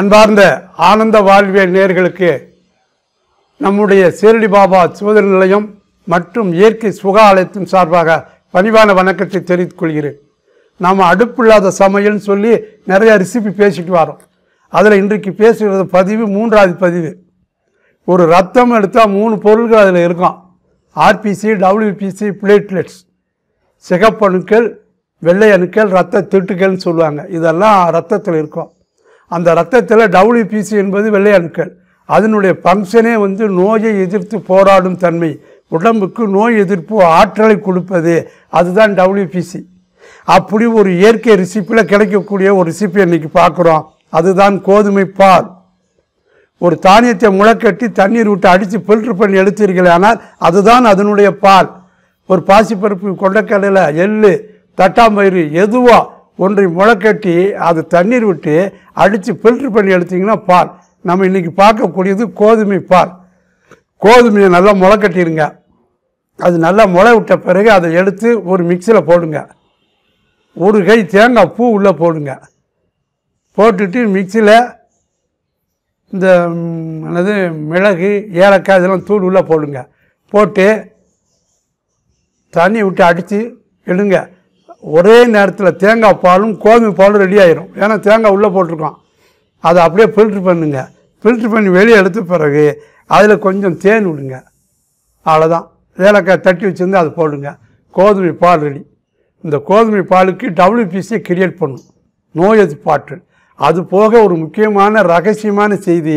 அன்பார்ந்த ஆனந்த வாழ்வியல் நேர்களுக்கு நம்முடைய சேரடி பாபா சுதர் நிலையம் மற்றும் இயற்கை சுகாலயத்தின் ஆலயத்தின் சார்பாக பணிவான வணக்கத்தை தெரிவித்துக் கொள்கிறேன் நாம் இல்லாத சமையல்னு சொல்லி நிறையா ரெசிபி பேசிட்டு வரோம் அதில் இன்றைக்கு பேசுகிறது பதிவு மூன்றாவது பதிவு ஒரு ரத்தம் எடுத்தால் மூணு பொருள்கள் அதில் இருக்கும் ஆர்பிசி டபிள்யூபிசி பிளேட்லெட்ஸ் சிகப்பணுக்கள் வெள்ளை அணுக்கள் ரத்த திட்டுக்கள்னு சொல்லுவாங்க இதெல்லாம் ரத்தத்தில் இருக்கும் அந்த ரத்தத்தில் டபுள்யூபிசி என்பது வெள்ளை அணுக்கள் அதனுடைய ஃபங்க்ஷனே வந்து நோயை எதிர்த்து போராடும் தன்மை உடம்புக்கு நோய் எதிர்ப்பு ஆற்றலை கொடுப்பது அதுதான் டபுள்யூபிசி அப்படி ஒரு இயற்கை ரிசிப்பில் கிடைக்கக்கூடிய ஒரு ரிசிப்பி இன்னைக்கு பார்க்குறோம் அதுதான் கோதுமை பால் ஒரு தானியத்தை முளைக்கட்டி தண்ணீர் விட்டு அடித்து ஃபில்டர் பண்ணி எடுத்தீர்கள் ஆனால் அதுதான் அதனுடைய பால் ஒரு பாசிப்பருப்பு கொண்டக்கடலை எள் தட்டாம்பயிறு எதுவோ ஒன்றை முளைக்கட்டி அது தண்ணீர் விட்டு அடித்து ஃபில்ட்ரு பண்ணி எடுத்திங்கன்னா பால் நம்ம இன்றைக்கி பார்க்கக்கூடியது கோதுமை பால் கோதுமையை நல்லா முளைக்கட்டிடுங்க அது நல்லா முளை விட்ட பிறகு அதை எடுத்து ஒரு மிக்சியில் போடுங்க ஒரு கை தேங்காய் பூ உள்ளே போடுங்க போட்டுட்டு மிக்சியில் இந்த என்னது மிளகு ஏலக்காய் இதெல்லாம் தூள் உள்ளே போடுங்க போட்டு தண்ணி விட்டு அடித்து எடுங்க ஒரே நேரத்தில் தேங்காய் பாலும் கோதுமை பாலும் ரெடி ஆயிரும் ஏன்னா தேங்காய் உள்ளே போட்டிருக்கோம் அதை அப்படியே ஃபில்ட்ரு பண்ணுங்க ஃபில்ட்ரு பண்ணி வெளியே எடுத்த பிறகு அதில் கொஞ்சம் தேன் விடுங்க அவ்வளோதான் ஏலக்காய் தட்டி வச்சுருந்து அதை போடுங்க கோதுமை பால் ரெடி இந்த கோதுமை பாலுக்கு டபிள்யூபிசியை கிரியேட் பண்ணும் நோய் பாட்டு அது போக ஒரு முக்கியமான ரகசியமான செய்தி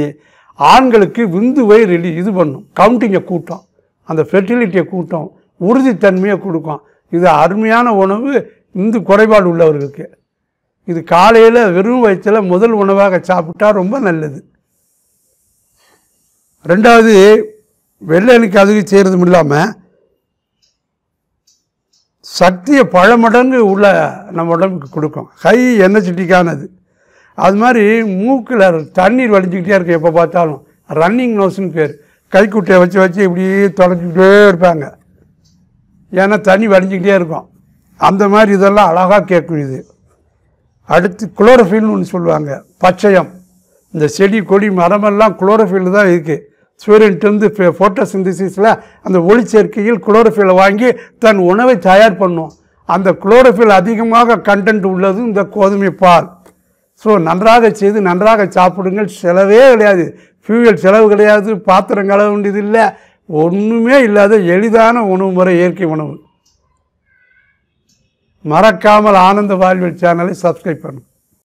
ஆண்களுக்கு விந்துவை ரெடி இது பண்ணும் கவுண்டிங்கை கூட்டம் அந்த ஃபெர்டிலிட்டியை கூட்டம் உறுதித்தன்மையை கொடுக்கும் இது அருமையான உணவு இந்த குறைபாடு உள்ளவர்களுக்கு இது காலையில் வெறும் வயிற்றில் முதல் உணவாக சாப்பிட்டா ரொம்ப நல்லது ரெண்டாவது வெள்ளனுக்கு அதுக்கு செய்கிறதும் இல்லாமல் சக்தியை பல மடங்கு உள்ள நம்ம உடம்புக்கு கொடுக்கும் கை எண்ணெய் எனர்ஜெட்டிக்கானது அது மாதிரி மூக்கில் தண்ணீர் வலிஞ்சிக்கிட்டே இருக்கும் எப்போ பார்த்தாலும் ரன்னிங் நோஸ்னு பேர் கைக்குட்டையை வச்சு வச்சு இப்படியே தொடச்சிக்கிட்டே இருப்பாங்க ஏன்னா தண்ணி வடிஞ்சிக்கிட்டே இருக்கும் அந்த மாதிரி இதெல்லாம் அழகாக கேட்கும் இது அடுத்து குளோரோஃபில்னு ஒன்று சொல்லுவாங்க பச்சையம் இந்த செடி கொடி மரமெல்லாம் குளோரோஃபில் தான் இருக்குது சூரியன்ட்டு ஃபோட்டோ சிந்தசிஸில் அந்த ஒளி சேர்க்கையில் குளோரோஃபிலை வாங்கி தன் உணவை தயார் பண்ணும் அந்த குளோரோஃபில் அதிகமாக கண்டென்ட் உள்ளது இந்த கோதுமை பால் ஸோ நன்றாக செய்து நன்றாக சாப்பிடுங்கள் செலவே கிடையாது ஃபியூவல் செலவு கிடையாது பாத்திரம் கலவு வேண்டியது இல்லை ஒன்றுமே இல்லாத எளிதான உணவு முறை இயற்கை உணவு மறக்காமல் ஆனந்த வாழ்வில் சேனலை சப்ஸ்கிரைப் பண்ணும்